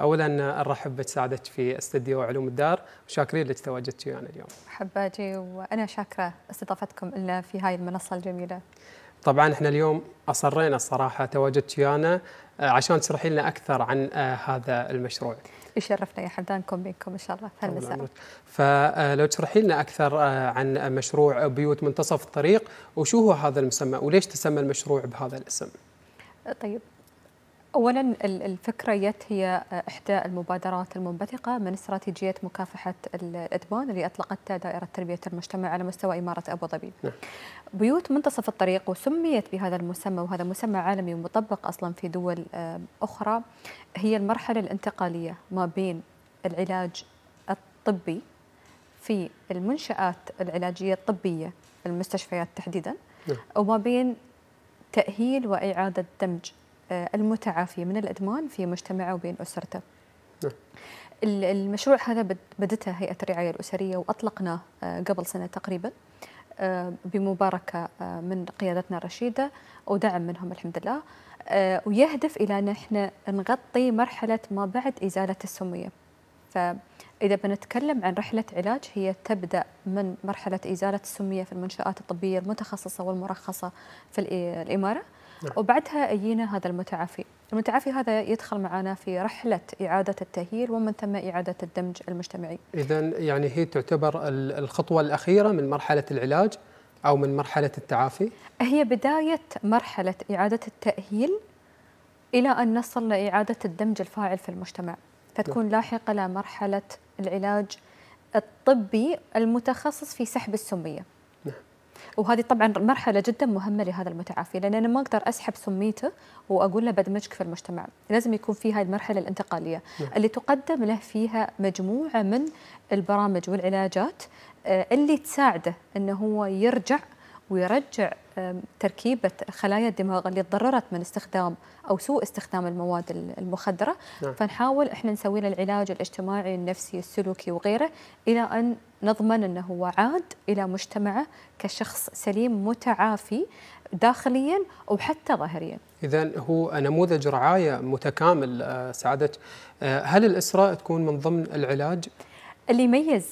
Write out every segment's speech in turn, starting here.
اولا ارحب بك سعدت في استديو علوم الدار وشاكرين لك تواجدتي ويانا اليوم. حباجي وانا شاكره استضافتكم لنا في هاي المنصه الجميله. طبعا احنا اليوم اصرينا الصراحه تواجدت ويانا آه، عشان تشرحي لنا اكثر عن آه، هذا المشروع. يشرفنا يا حمدان نكون بينكم ان شاء الله في هالمساء. فلو آه، تشرحي لنا اكثر عن مشروع بيوت منتصف الطريق وشو هو هذا المسمى وليش تسمى المشروع بهذا الاسم؟ طيب اولا الفكريات هي احدى المبادرات المنبثقه من استراتيجيه مكافحه الادمان اللي اطلقتها دائره تربيه المجتمع على مستوى اماره ابو ظبي. نعم. بيوت منتصف الطريق وسميت بهذا المسمى وهذا مسمى عالمي ومطبق اصلا في دول آه، اخرى هي المرحله الانتقاليه ما بين العلاج الطبي في المنشات العلاجيه الطبيه المستشفيات تحديدا نعم. وما بين تاهيل واعاده دمج آه، المتعافي من الادمان في مجتمعه وبين اسرته. نعم. المشروع هذا بدته هيئه الرعايه الاسريه واطلقناه آه، قبل سنه تقريبا آه، بمباركه من قيادتنا الرشيده ودعم منهم الحمد لله ويهدف الى ان احنا نغطي مرحله ما بعد ازاله السميه. فإذا بنتكلم عن رحلة علاج هي تبدأ من مرحلة إزالة السمية في المنشآت الطبية المتخصصة والمرخصة في الإمارة نعم. وبعدها أجينا هذا المتعافي المتعافي هذا يدخل معنا في رحلة إعادة التأهيل ومن ثم إعادة الدمج المجتمعي إذا يعني هي تعتبر الخطوة الأخيرة من مرحلة العلاج أو من مرحلة التعافي؟ هي بداية مرحلة إعادة التأهيل إلى أن نصل لإعادة الدمج الفاعل في المجتمع فتكون نعم. لاحقة لمرحلة العلاج الطبي المتخصص في سحب السمية وهذه طبعا مرحله جدا مهمه لهذا المتعافي لان انا ما اقدر اسحب سميته واقول له بدمجك في المجتمع لازم يكون في هذه المرحله الانتقاليه نعم. اللي تقدم له فيها مجموعه من البرامج والعلاجات آه، اللي تساعده انه هو يرجع ويرجع تركيبة خلايا الدماغ اللي تضررت من استخدام أو سوء استخدام المواد المخدرة نعم. فنحاول إحنا نسوي له العلاج الاجتماعي النفسي السلوكي وغيره إلى أن نضمن أنه هو عاد إلى مجتمعه كشخص سليم متعافي داخليا وحتى ظاهريا إذا هو نموذج رعاية متكامل آه، سعادة آه، هل الإسراء تكون من ضمن العلاج؟ اللي يميز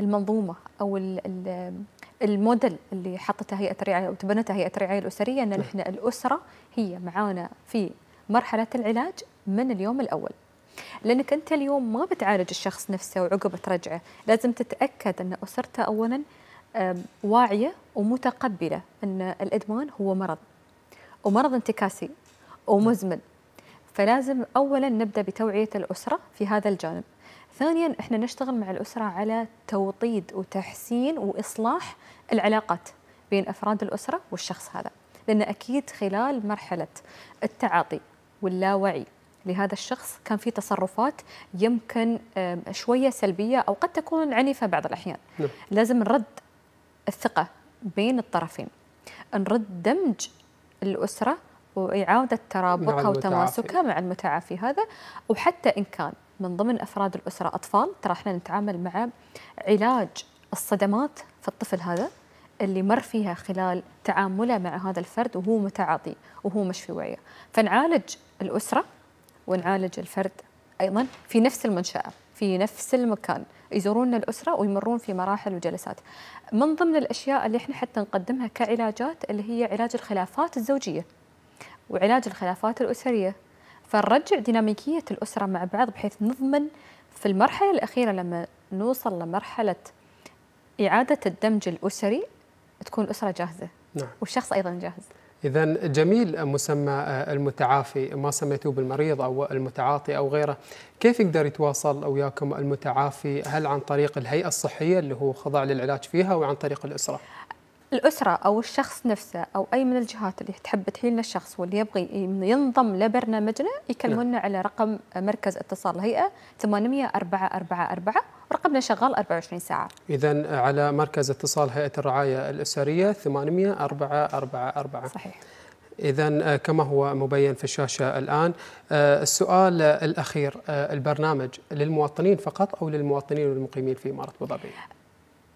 المنظومة أو الموديل اللي حطته هيئه الرعايه وتبنته هيئه الرعايه الاسريه ان احنا نعم. الاسره هي معانا في مرحله العلاج من اليوم الاول لانك انت اليوم ما بتعالج الشخص نفسه وعقب ترجعه لازم تتاكد ان اسرته اولا واعيه ومتقبله ان الادمان هو مرض ومرض انتكاسي ومزمن فلازم اولا نبدا بتوعيه الاسره في هذا الجانب ثانيا احنا نشتغل مع الاسره على توطيد وتحسين واصلاح العلاقات بين افراد الاسره والشخص هذا لان اكيد خلال مرحله التعاطي واللاوعي لهذا الشخص كان في تصرفات يمكن شويه سلبيه او قد تكون عنيفه بعض الاحيان نعم. لازم نرد الثقه بين الطرفين نرد دمج الاسره واعاده ترابطها وتماسكها مع المتعافي هذا وحتى ان كان من ضمن افراد الاسره اطفال ترى احنا نتعامل مع علاج الصدمات في الطفل هذا اللي مر فيها خلال تعامله مع هذا الفرد وهو متعاطي وهو مش في وعيه فنعالج الاسره ونعالج الفرد ايضا في نفس المنشاه في نفس المكان يزورون الاسره ويمرون في مراحل وجلسات من ضمن الاشياء اللي احنا حتى نقدمها كعلاجات اللي هي علاج الخلافات الزوجيه وعلاج الخلافات الاسريه فنرجع ديناميكية الأسرة مع بعض بحيث نضمن في المرحلة الأخيرة لما نوصل لمرحلة إعادة الدمج الأسري تكون الأسرة جاهزة نعم. والشخص أيضا جاهز إذا جميل مسمى آه، المتعافي ما سميتوه بالمريض أو المتعاطي أو غيره كيف يقدر يتواصل وياكم المتعافي هل عن طريق الهيئة الصحية اللي هو خضع للعلاج فيها أو عن طريق الأسرة؟ الأسرة أو الشخص نفسه أو أي من الجهات اللي تحب تحيلنا الشخص واللي يبغي ينضم لبرنامجنا يكلمونا نعم. على رقم مركز اتصال الهيئة 800 444 رقمنا شغال 24 ساعة إذا على مركز اتصال هيئة الرعاية الأسرية 800 444 صحيح إذا آه، كما هو مبين في الشاشة الآن آه، السؤال الأخير آه، البرنامج للمواطنين فقط أو للمواطنين والمقيمين في إمارة أبو ظبي؟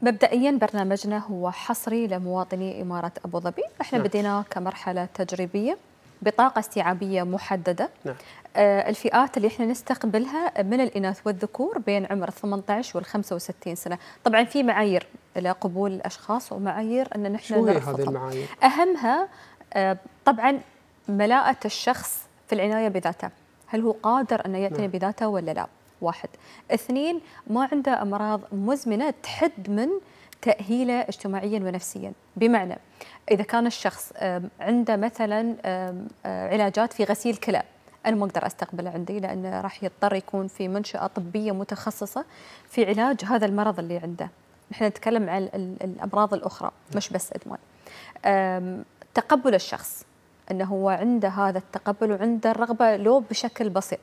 مبدئيا برنامجنا هو حصري لمواطني إمارة أبو ظبي احنا نعم. بدينا كمرحلة تجريبية بطاقة استيعابية محددة نعم. آه الفئات اللي احنا نستقبلها من الإناث والذكور بين عمر 18 وال 65 سنة طبعا في معايير لقبول الأشخاص ومعايير أن نحن شو هي هذه المعايير؟ أهمها آه طبعا ملاءة الشخص في العناية بذاته هل هو قادر أن يعتني نعم. بذاته ولا لا واحد اثنين ما عنده أمراض مزمنة تحد من تأهيله اجتماعيا ونفسيا بمعنى إذا كان الشخص عنده مثلا آه، علاجات في غسيل كلى انا ما اقدر استقبله عندي لانه راح يضطر يكون في منشاه طبيه متخصصه في علاج هذا المرض اللي عنده. نحن نتكلم عن الامراض الاخرى مش بس ادمان. تقبل الشخص انه هو عنده هذا التقبل وعنده الرغبه لو بشكل بسيط.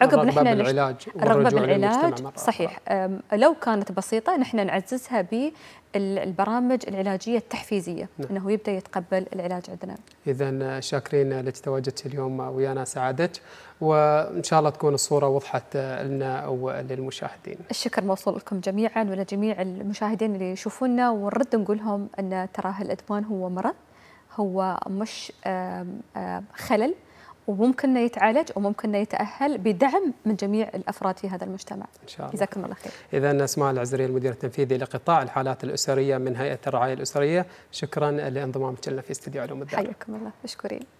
عقب نحن العلاج الرغبه بالعلاج صحيح لو كانت بسيطه نحن نعززها بالبرامج العلاجيه التحفيزيه نعم. انه يبدا يتقبل العلاج عندنا اذا شاكرين لك تواجدت اليوم ويانا سعادتك وان شاء الله تكون الصوره وضحت لنا وللمشاهدين الشكر موصول لكم جميعا ولجميع المشاهدين اللي يشوفونا ونرد نقول لهم ان تراه الادمان هو مرض هو مش خلل وممكن يتعالج وممكن يتاهل بدعم من جميع الافراد في هذا المجتمع. ان شاء الله. جزاكم الله خير. اذا اسماء العزري المدير التنفيذي لقطاع الحالات الاسريه من هيئه الرعايه الاسريه، شكرا لانضمامك لنا في استديو علوم الدار. حياكم الله، مشكورين.